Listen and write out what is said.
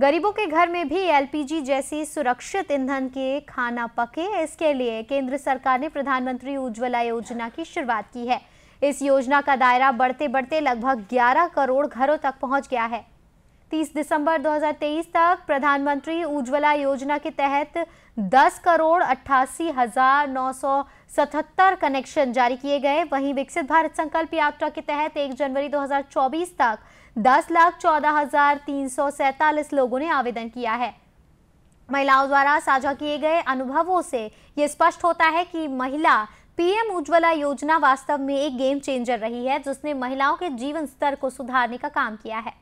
गरीबों के घर में भी एलपीजी जैसी सुरक्षित ईंधन के खाना पके इसके लिए केंद्र सरकार ने प्रधानमंत्री उज्ज्वला योजना की शुरुआत की है इस योजना का दायरा बढ़ते बढ़ते लगभग 11 करोड़ घरों तक पहुंच गया है 30 दिसंबर 2023 तक प्रधानमंत्री उज्ज्वला योजना के तहत 10 करोड़ अट्ठासी हजार नौ सौ सतहत्तर कनेक्शन जारी किए गए वहीं विकसित भारत संकल्प यात्रा के तहत 1 जनवरी 2024 तक दस लाख चौदह हजार तीन सौ सैतालीस लोगों ने आवेदन किया है महिलाओं द्वारा साझा किए गए अनुभवों से ये स्पष्ट होता है कि महिला पीएम उज्ज्वला योजना वास्तव में एक गेम चेंजर रही है जिसने महिलाओं के जीवन स्तर को सुधारने का काम किया है